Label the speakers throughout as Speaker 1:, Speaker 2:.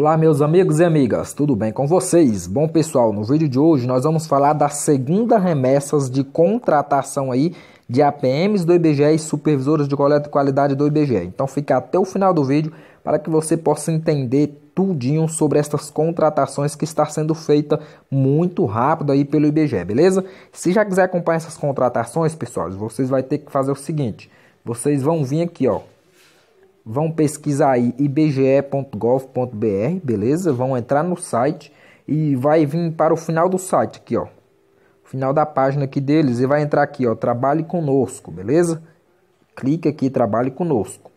Speaker 1: Olá meus amigos e amigas, tudo bem com vocês? Bom pessoal, no vídeo de hoje nós vamos falar da segunda remessas de contratação aí de APMs do IBGE e supervisores de coleta de qualidade do IBGE. Então fica até o final do vídeo para que você possa entender tudinho sobre essas contratações que está sendo feita muito rápido aí pelo IBGE, beleza? Se já quiser acompanhar essas contratações, pessoal, vocês vai ter que fazer o seguinte, vocês vão vir aqui, ó, vão pesquisar aí ibge.gov.br, beleza? Vão entrar no site e vai vir para o final do site aqui, ó. Final da página aqui deles e vai entrar aqui, ó, trabalhe conosco, beleza? Clique aqui, trabalhe conosco.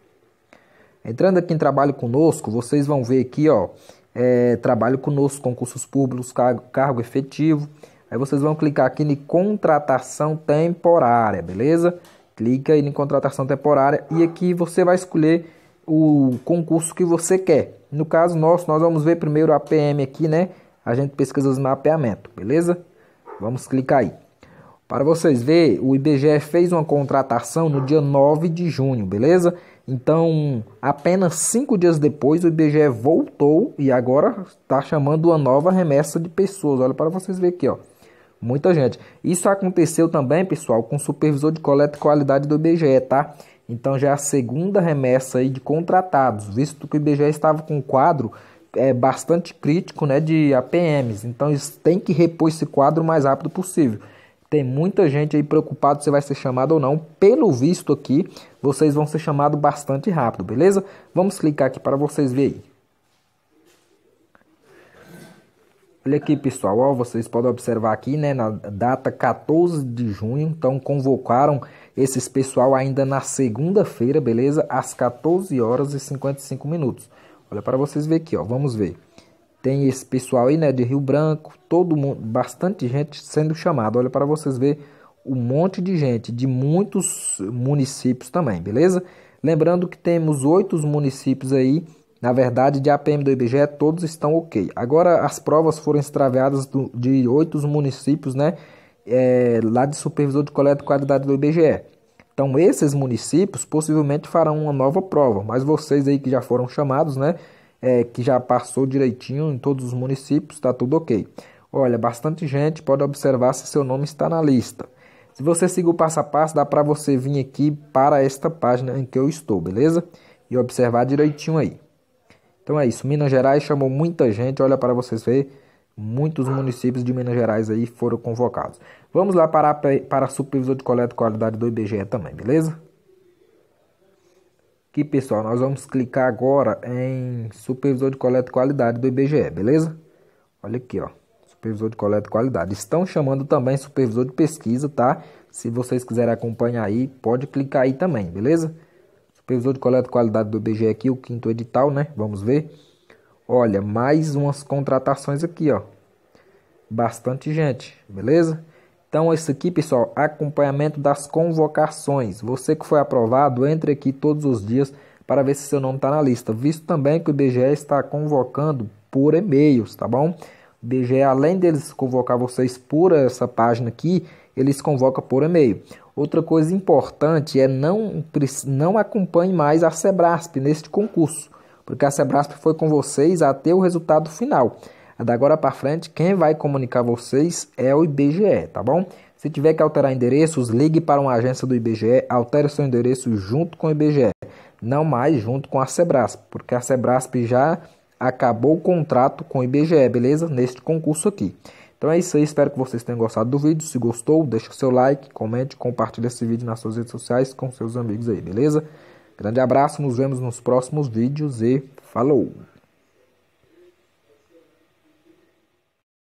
Speaker 1: Entrando aqui em trabalho conosco, vocês vão ver aqui, ó, é, conosco, concursos públicos, cargo, cargo efetivo. Aí vocês vão clicar aqui em contratação temporária, beleza? clica aí em contratação temporária e aqui você vai escolher o concurso que você quer. No caso nosso, nós vamos ver primeiro a PM aqui, né? A gente pesquisa os mapeamentos, beleza? Vamos clicar aí. Para vocês verem, o IBGE fez uma contratação no dia 9 de junho, beleza? Então, apenas cinco dias depois, o IBGE voltou e agora está chamando uma nova remessa de pessoas. Olha para vocês verem aqui, ó. Muita gente. Isso aconteceu também, pessoal, com o supervisor de coleta e qualidade do IBGE, tá? Então já é a segunda remessa aí de contratados, visto que o IBGE estava com um quadro é, bastante crítico né, de APMs. Então eles têm que repor esse quadro o mais rápido possível. Tem muita gente aí preocupada se vai ser chamado ou não. Pelo visto aqui, vocês vão ser chamados bastante rápido, beleza? Vamos clicar aqui para vocês verem. Olha aqui, pessoal, ó, vocês podem observar aqui, né, na data 14 de junho, então convocaram esses pessoal ainda na segunda-feira, beleza? Às 14 horas e 55 minutos. Olha para vocês ver aqui, ó, vamos ver. Tem esse pessoal aí, né, de Rio Branco, todo mundo, bastante gente sendo chamada. Olha para vocês ver um monte de gente de muitos municípios também, beleza? Lembrando que temos oito municípios aí na verdade, de APM do IBGE, todos estão ok. Agora, as provas foram extraviadas do, de oito municípios, né? É, lá de supervisor de coleta e qualidade do IBGE. Então, esses municípios possivelmente farão uma nova prova, mas vocês aí que já foram chamados, né? É, que já passou direitinho em todos os municípios, está tudo ok. Olha, bastante gente pode observar se seu nome está na lista. Se você seguir o passo a passo, dá para você vir aqui para esta página em que eu estou, beleza? E observar direitinho aí. Então é isso. Minas Gerais chamou muita gente. Olha para vocês verem. Muitos municípios de Minas Gerais aí foram convocados. Vamos lá para, para supervisor de coleta e qualidade do IBGE também, beleza? Aqui, pessoal, nós vamos clicar agora em supervisor de coleta e qualidade do IBGE, beleza? Olha aqui, ó. Supervisor de coleta e qualidade. Estão chamando também supervisor de pesquisa, tá? Se vocês quiserem acompanhar aí, pode clicar aí também, beleza? Revisor de coleta de qualidade do IBGE aqui, o quinto edital, né? Vamos ver. Olha, mais umas contratações aqui, ó. Bastante gente, beleza? Então, isso aqui, pessoal, acompanhamento das convocações. Você que foi aprovado, entre aqui todos os dias para ver se seu nome está na lista. Visto também que o IBGE está convocando por e-mails, tá bom? O IBGE, além deles convocar vocês por essa página aqui, eles convocam convoca por e-mail. Outra coisa importante é não, não acompanhe mais a Sebrasp neste concurso, porque a Sebrasp foi com vocês até o resultado final. Da agora para frente, quem vai comunicar vocês é o IBGE, tá bom? Se tiver que alterar endereços, ligue para uma agência do IBGE, altere seu endereço junto com o IBGE, não mais junto com a Sebrasp, porque a Sebrasp já acabou o contrato com o IBGE, beleza? Neste concurso aqui. Então é isso aí, espero que vocês tenham gostado do vídeo. Se gostou, deixa o seu like, comente, compartilhe esse vídeo nas suas redes sociais com seus amigos aí, beleza? Grande abraço, nos vemos nos próximos vídeos e falou!